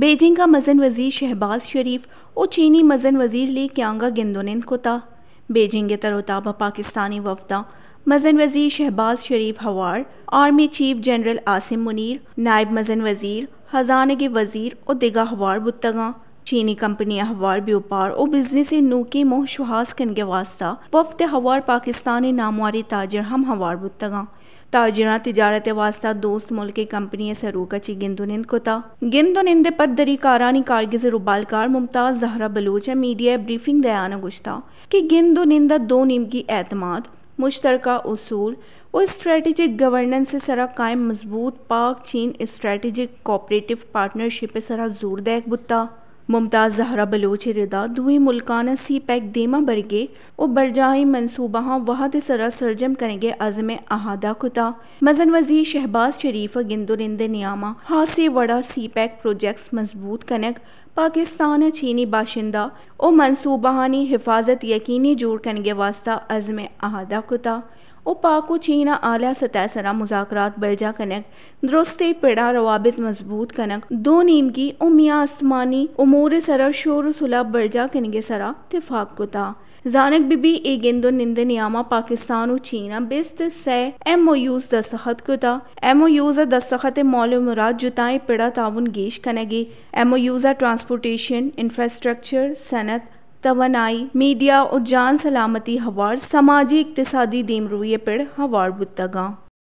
Beijing का मजन वजीर शहबाज शरीफ और चीनी मजन वजीर ली क्यांगा गिंदोनिन कोता के तरोताबा पाकिस्तानी वफदा मजन वजीर शहबाज शरीफ हवार army chief general Asim Munir नायब मजन वजीर हजान के वजीर और दिगा हवार बुतगा चीनी कंपनी अहवार व्यापार और बिजनेस नूके मोह शुहास कन के वास्ता वफ्त हवार पाकिस्तानी नामवारी ताजर हम हवार बुतगा تاجران واسطه دوست ملک کمپنی سروکا چی گند و نند کتا گند و نند پدری کارانی کارگز روبالکار ممتاز زہرا بلوچ ہے میڈیا بریفنگ دیانہ گشتہ کہ گند و نندہ دو نیمگی اعتماد مشترکہ اصول اور اسٹریٹجک گورننس سے سرا قائم مضبوط پاک چین اسٹریٹجک کوپریٹو پارٹنرشپ سرا زور دیک بتا मुमताज़ जहरा बलोच रिदा दुए मुल्काना सी पैक देमा बरगे व बरजाई मनसूबा वहाद सरा सरजम करेंगे अज़म अहादा कुता मजन वजी शहबाज शरीफ गिंदुरिंद नियामा हासे वड़ा सी पैक प्रोजेक्ट्स मजबूत कनक पाकिस्तान चीनी बाशिंदा और मनसूबानी हिफाजत यकीनी जोड़ कनगे वास्ता अज़म अहादा कुता उपाकु चीना आला सरा मुजाकर बरजा कनक दुरुस्ते पेड़ा रवाबित मजबूत कनक दो नीमगी उमिया आसमानी उमूर सरा शोर सुलह बरजा कनगे सरा तिफाक कुता जानक बिबी ए गेंदो निंद नियामा पाकिस्तान चीना बिस्त सह एम ओ यूज दस्तखत कुता एम ओ यूज दस्तखत मौल मुराद जुताएं पेड़ा ताउन गेश कनगे MoUs transportation infrastructure सनत तोानाई मीडिया और जान सलामती हवार समाजी इकतदी दीमरूए पिड़ हवार बुतगा